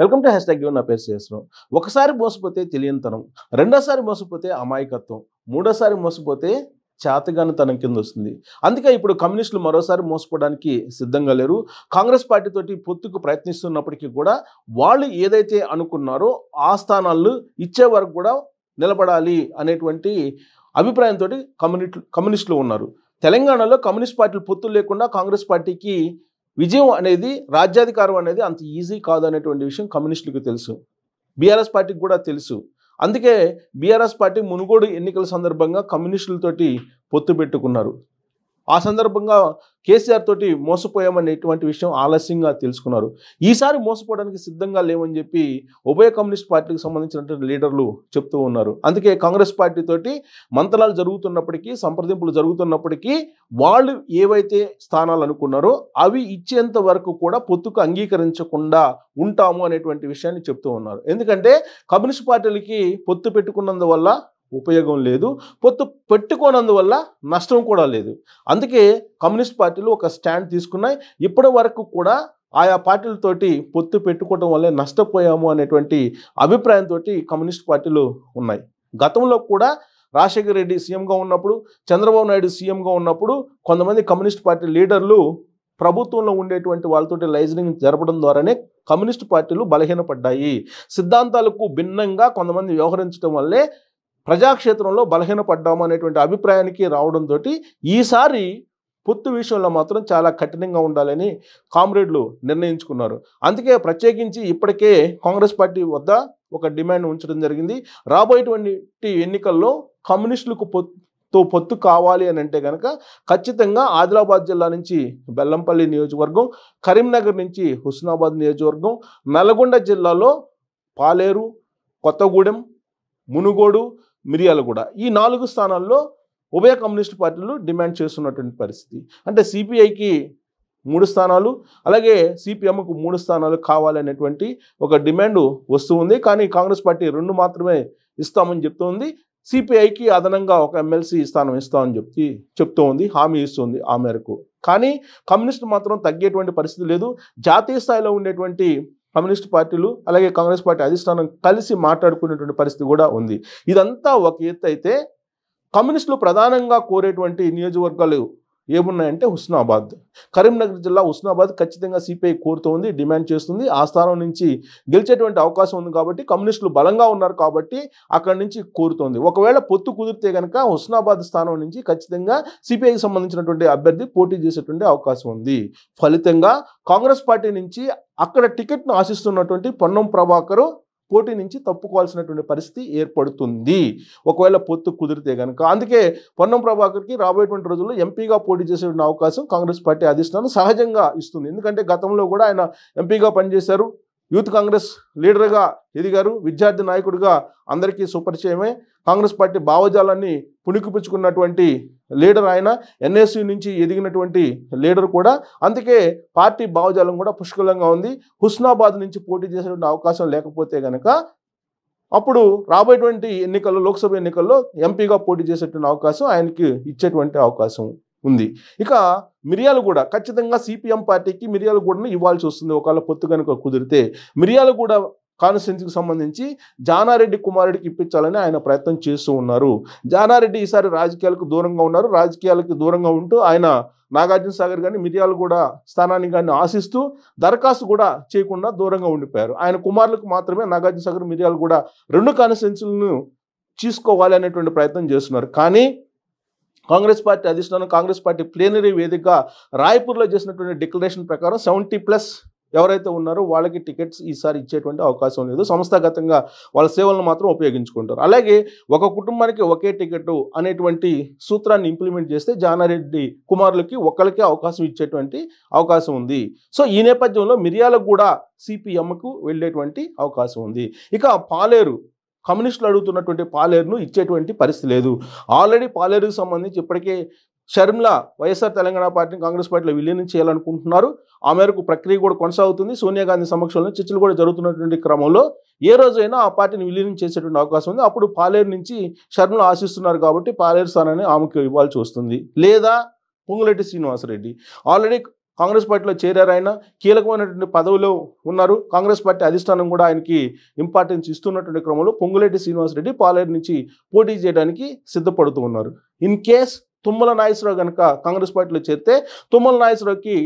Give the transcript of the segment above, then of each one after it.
welcome to hash tag నా పేరు శ్రీశ్వరం ఒకసారి మోసపోతే తెలియనితనం రెండోసారి మోసపోతే అమాయకత్వం మూడోసారి మోసపోతే చేతగాని తనం కింద వస్తుంది అందుకే ఇప్పుడు కమ్యూనిస్టులు మరోసారి మోసపోవడానికి సిద్ధంగా లేరు కాంగ్రెస్ పార్టీతోటి పొత్తుకు ప్రయత్నిస్తున్నప్పటికీ కూడా వాళ్ళు ఏదైతే అనుకున్నారో ఆ స్థానాలు ఇచ్చే వరకు కూడా నిలబడాలి అనేటువంటి అభిప్రాయంతో కమ్యూనిట్ కమ్యూనిస్టులు ఉన్నారు తెలంగాణలో కమ్యూనిస్ట్ పార్టీలు పొత్తులు లేకుండా కాంగ్రెస్ పార్టీకి విజయం అనేది రాజ్యాధికారం అనేది అంత ఈజీ కాదు అనేటువంటి విషయం కమ్యూనిస్టులకు తెలుసు బీఆర్ఎస్ పార్టీకి కూడా తెలుసు అందుకే బీఆర్ఎస్ పార్టీ మునుగోడు ఎన్నికల సందర్భంగా కమ్యూనిస్టులతోటి పొత్తు పెట్టుకున్నారు ఆ సందర్భంగా కేసీఆర్ తోటి మోసపోయామనేటువంటి విషయం ఆలస్యంగా తెలుసుకున్నారు ఈసారి మోసపోవడానికి సిద్ధంగా లేవని చెప్పి ఉభయ కమ్యూనిస్ట్ పార్టీకి సంబంధించినటువంటి లీడర్లు చెప్తూ ఉన్నారు అందుకే కాంగ్రెస్ పార్టీతోటి మంతనాలు జరుగుతున్నప్పటికీ సంప్రదింపులు జరుగుతున్నప్పటికీ వాళ్ళు ఏవైతే స్థానాలు అనుకున్నారో అవి ఇచ్చేంత వరకు కూడా పొత్తుకు అంగీకరించకుండా ఉంటాము అనేటువంటి విషయాన్ని చెప్తూ ఉన్నారు ఎందుకంటే కమ్యూనిస్ట్ పార్టీలకి పొత్తు పెట్టుకున్నందువల్ల ఉపయోగం లేదు పొత్తు పెట్టుకోనందువల్ల నష్టం కూడా లేదు అందుకే కమ్యూనిస్ట్ పార్టీలు ఒక స్టాండ్ తీసుకున్నాయి ఇప్పటి వరకు కూడా ఆయా పార్టీలతోటి పొత్తు పెట్టుకోవడం వల్లే నష్టపోయాము అనేటువంటి అభిప్రాయంతో కమ్యూనిస్ట్ పార్టీలు ఉన్నాయి గతంలో కూడా రాజశేఖర రెడ్డి సీఎంగా ఉన్నప్పుడు చంద్రబాబు నాయుడు సీఎంగా ఉన్నప్పుడు కొంతమంది కమ్యూనిస్ట్ పార్టీ లీడర్లు ప్రభుత్వంలో ఉండేటువంటి వాళ్ళతోటి లైజనింగ్ జరపడం ద్వారానే కమ్యూనిస్ట్ పార్టీలు బలహీనపడ్డాయి సిద్ధాంతాలకు భిన్నంగా కొంతమంది వ్యవహరించడం వల్లే ప్రజాక్షేత్రంలో బలహీనపడ్డాము అనేటువంటి అభిప్రాయానికి రావడంతో ఈసారి పొత్తు విషయంలో మాత్రం చాలా కఠినంగా ఉండాలని కామ్రేడ్లు నిర్ణయించుకున్నారు అందుకే ప్రత్యేకించి ఇప్పటికే కాంగ్రెస్ పార్టీ వద్ద ఒక డిమాండ్ ఉంచడం జరిగింది రాబోయేటువంటి ఎన్నికల్లో కమ్యూనిస్టులకు తో పొత్తు కావాలి అని అంటే కనుక ఖచ్చితంగా ఆదిలాబాద్ జిల్లా నుంచి బెల్లంపల్లి నియోజకవర్గం కరీంనగర్ నుంచి హుస్నాబాద్ నియోజకవర్గం నల్గొండ జిల్లాలో పాలేరు కొత్తగూడెం మునుగోడు మిరియాలగూడ ఈ నాలుగు స్థానాల్లో ఉభయ కమ్యూనిస్టు పార్టీలు డిమాండ్ చేస్తున్నటువంటి పరిస్థితి అంటే సిపిఐకి మూడు స్థానాలు అలాగే సిపిఎంకు మూడు స్థానాలు కావాలనేటువంటి ఒక డిమాండ్ వస్తూ ఉంది కానీ కాంగ్రెస్ పార్టీ రెండు మాత్రమే ఇస్తామని చెప్తుంది సిపిఐకి అదనంగా ఒక ఎమ్మెల్సీ స్థానం ఇస్తామని చెప్తే చెప్తూ ఉంది హామీ ఇస్తుంది ఆ మేరకు కానీ కమ్యూనిస్టు మాత్రం తగ్గేటువంటి పరిస్థితి లేదు జాతీయ స్థాయిలో ఉండేటువంటి కమ్యూనిస్ట్ పార్టీలు అలాగే కాంగ్రెస్ పార్టీ అధిష్టానం కలిసి మాట్లాడుకునేటువంటి పరిస్థితి కూడా ఉంది ఇదంతా ఒక ఎత్తు అయితే కమ్యూనిస్టులు ప్రధానంగా కోరేటువంటి నియోజకవర్గాలు ఏమున్నాయంటే హుస్నాబాద్ కరీంనగర్ జిల్లా హుస్నాబాద్ ఖచ్చితంగా సిపిఐ కోరుతోంది డిమాండ్ చేస్తుంది ఆ స్థానం నుంచి గెలిచేటువంటి అవకాశం ఉంది కాబట్టి కమ్యూనిస్టులు బలంగా ఉన్నారు కాబట్టి అక్కడి నుంచి కోరుతోంది ఒకవేళ పొత్తు కుదిరితే కనుక హుస్నాబాద్ స్థానం నుంచి ఖచ్చితంగా సిపిఐకి సంబంధించినటువంటి అభ్యర్థి పోటీ చేసేటువంటి అవకాశం ఉంది ఫలితంగా కాంగ్రెస్ పార్టీ నుంచి అక్కడ టికెట్ను ఆశిస్తున్నటువంటి పొన్నం ప్రభాకర్ పోటీ నుంచి తప్పుకోవాల్సినటువంటి పరిస్థితి ఏర్పడుతుంది ఒకవేళ పొత్తు కుదిరితే కనుక అందుకే పొన్నం ప్రభాకర్కి రాబోయేటువంటి రోజుల్లో ఎంపీగా పోటీ చేసే అవకాశం కాంగ్రెస్ పార్టీ అధిష్టానం సహజంగా ఇస్తుంది ఎందుకంటే గతంలో కూడా ఆయన ఎంపీగా పనిచేశారు యూత్ కాంగ్రెస్ లీడర్గా ఎదిగారు విద్యార్థి నాయకుడిగా అందరికీ సుపరిచయమే కాంగ్రెస్ పార్టీ భావజాలాన్ని పుణికిపుచ్చుకున్నటువంటి లీడర్ ఆయన ఎన్ఎస్యు నుంచి ఎదిగినటువంటి లీడర్ కూడా అందుకే పార్టీ భావజాలం కూడా పుష్కలంగా ఉంది హుస్నాబాద్ నుంచి పోటీ చేసేటువంటి అవకాశం లేకపోతే గనక అప్పుడు రాబోయేటువంటి ఎన్నికల్లో లోక్సభ ఎన్నికల్లో ఎంపీగా పోటీ చేసేటువంటి అవకాశం ఆయనకి ఇచ్చేటువంటి అవకాశం ఉంది ఇక మిర్యాలగూడ ఖచ్చితంగా సిపిఎం పార్టీకి మిర్యాలగూడను ఇవ్వాల్సి వస్తుంది ఒకవేళ పొత్తు కనుక కుదిరితే మిర్యాలగూడ కాన్స్టిట్యున్సీకి సంబంధించి జానారెడ్డి కుమారుడికి ఇప్పించాలని ఆయన ప్రయత్నం చేస్తూ ఉన్నారు జానారెడ్డి ఈసారి రాజకీయాలకు దూరంగా ఉన్నారు రాజకీయాలకు దూరంగా ఉంటూ ఆయన నాగార్జున సాగర్ కానీ మిరియాలు కూడా స్థానాన్ని కానీ ఆశిస్తూ దరఖాస్తు కూడా చేయకుండా దూరంగా ఉండిపోయారు ఆయన కుమారులకు మాత్రమే నాగార్జున సాగర్ మిర్యాలు కూడా రెండు కాన్స్టిట్యున్సీలను తీసుకోవాలి అనేటువంటి ప్రయత్నం చేస్తున్నారు కానీ కాంగ్రెస్ పార్టీ అధిష్టానం కాంగ్రెస్ పార్టీ ప్లేనరీ వేదికగా రాయ్పూర్లో చేసినటువంటి డిక్లరేషన్ ప్రకారం సెవెంటీ ప్లస్ ఎవరైతే ఉన్నారో వాళ్ళకి టికెట్స్ ఈసారి ఇచ్చేటువంటి అవకాశం లేదు సంస్థాగతంగా వాళ్ళ సేవలను మాత్రం ఉపయోగించుకుంటారు అలాగే ఒక కుటుంబానికి ఒకే టికెట్ అనేటువంటి సూత్రాన్ని ఇంప్లిమెంట్ చేస్తే జానారెడ్డి కుమారులకి ఒక్కరికే అవకాశం ఇచ్చేటువంటి అవకాశం ఉంది సో ఈ నేపథ్యంలో మిర్యాలకు కూడా సిపిఎంకు వెళ్ళేటువంటి అవకాశం ఉంది ఇక పాలేరు కమ్యూనిస్టులు అడుగుతున్నటువంటి పాలేరును ఇచ్చేటువంటి పరిస్థితి లేదు ఆల్రెడీ పాలేరుకు సంబంధించి ఇప్పటికే షర్మిలా వైఎస్ఆర్ తెలంగాణ పార్టీని కాంగ్రెస్ పార్టీలో విలీనం చేయాలనుకుంటున్నారు ఆ మేరకు ప్రక్రియ కూడా కొనసాగుతుంది సోనియా గాంధీ సమక్షంలో చర్చలు కూడా జరుగుతున్నటువంటి క్రమంలో ఏ రోజైనా ఆ పార్టీని విలీనం చేసేటువంటి అవకాశం ఉంది అప్పుడు పాలేరు నుంచి షర్మిల ఆశిస్తున్నారు కాబట్టి పాలేరు స్థానాన్ని ఆమెకు ఇవ్వాల్సి వస్తుంది లేదా పొంగులెట్టి శ్రీనివాసరెడ్డి ఆల్రెడీ కాంగ్రెస్ పార్టీలో చేరారు ఆయన కీలకమైనటువంటి పదవిలో ఉన్నారు కాంగ్రెస్ పార్టీ అధిష్టానం కూడా ఆయనకి ఇంపార్టెన్స్ ఇస్తున్నటువంటి క్రమంలో పొంగులేటి శ్రీనివాసరెడ్డి పాలేరు నుంచి పోటీ చేయడానికి సిద్ధపడుతూ ఉన్నారు ఇన్ కేస్ తుమ్మల నాగేశ్వరరావు కనుక కాంగ్రెస్ పార్టీలో చేరితే తుమ్మల నాగేశ్వరరావుకి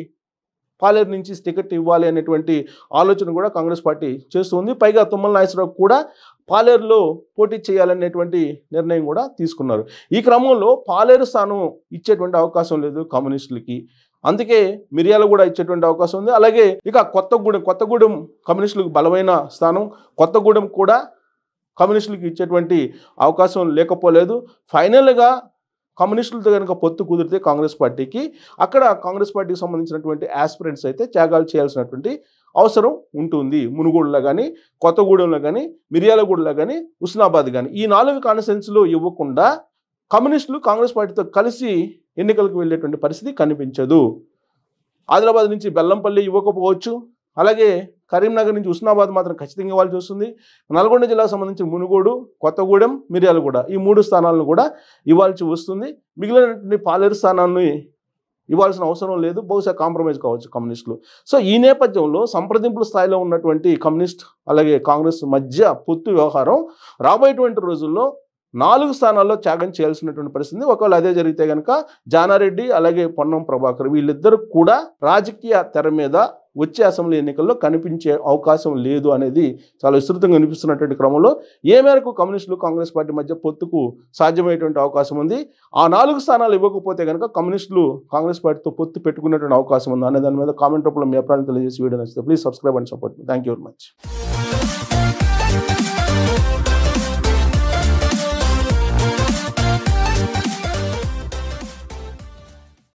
పాలేరు నుంచి టికెట్ ఇవ్వాలి అనేటువంటి ఆలోచన కూడా కాంగ్రెస్ పార్టీ చేస్తుంది పైగా తుమ్మల నాగేశ్వరరావు కూడా పాలేరులో పోటీ చేయాలనేటువంటి నిర్ణయం కూడా తీసుకున్నారు ఈ క్రమంలో పాలేరు స్థానం ఇచ్చేటువంటి అవకాశం లేదు కమ్యూనిస్టులకి అందుకే మిరియాలు కూడా ఇచ్చేటువంటి అవకాశం ఉంది అలాగే ఇక కొత్తగూడెం కొత్తగూడెం కమ్యూనిస్టులకు బలమైన స్థానం కొత్తగూడెం కూడా కమ్యూనిస్టులకు ఇచ్చేటువంటి అవకాశం లేకపోలేదు ఫైనల్గా కమ్యూనిస్టులతో కనుక పొత్తు కుదిరితే కాంగ్రెస్ పార్టీకి అక్కడ కాంగ్రెస్ పార్టీకి సంబంధించినటువంటి ఆస్పిరెంట్స్ అయితే త్యాగాలు చేయాల్సినటువంటి అవసరం ఉంటుంది మునుగూడలో కానీ కొత్తగూడెంలో కానీ మిర్యాలగూడలో కానీ హుస్నాబాద్ కానీ ఈ నాలుగు కాన్సెన్స్లో ఇవ్వకుండా కమ్యూనిస్టులు కాంగ్రెస్ పార్టీతో కలిసి ఎన్నికలకు వెళ్ళేటువంటి పరిస్థితి కనిపించదు ఆదిలాబాద్ నుంచి బెల్లంపల్లి ఇవ్వకపోవచ్చు అలాగే కరీంనగర్ నుంచి ఉస్నాబాద్ మాత్రం ఖచ్చితంగా ఇవ్వాల్సి వస్తుంది నల్గొండ జిల్లాకు సంబంధించి మునుగోడు కొత్తగూడెం మిర్యాలగూడ ఈ మూడు స్థానాలను కూడా ఇవ్వాల్సి వస్తుంది మిగిలినటువంటి పాలేరు స్థానాన్ని ఇవ్వాల్సిన అవసరం లేదు బహుశా కాంప్రమైజ్ కావచ్చు కమ్యూనిస్టులు సో ఈ నేపథ్యంలో సంప్రదింపుల స్థాయిలో ఉన్నటువంటి కమ్యూనిస్ట్ అలాగే కాంగ్రెస్ మధ్య పొత్తు వ్యవహారం రాబోయేటువంటి రోజుల్లో నాలుగు స్థానాల్లో త్యాగం చేయాల్సినటువంటి పరిస్థితి ఒకవేళ అదే జరిగితే కనుక జానారెడ్డి అలాగే పొన్నం ప్రభాకర్ వీళ్ళిద్దరూ కూడా రాజకీయ తెర మీద వచ్చే అసెంబ్లీ ఎన్నికల్లో కనిపించే అవకాశం లేదు అనేది చాలా విస్తృతంగా కనిపిస్తున్నటువంటి క్రమంలో ఏ మేరకు కమ్యూనిస్టులు కాంగ్రెస్ పార్టీ మధ్య పొత్తుకు సాధ్యమయ్యేటువంటి అవకాశం ఉంది ఆ నాలుగు స్థానాలు ఇవ్వకపోతే కనుక కమ్యూనిస్టులు కాంగ్రెస్ పార్టీతో పొత్తు పెట్టుకున్నటువంటి అవకాశం ఉంది అనే దాని మీద కామెంట్ రూపంలో మీ అభిప్రాయం తెలియజేసి వీడియో నచ్చితే please subscribe and support thank you very much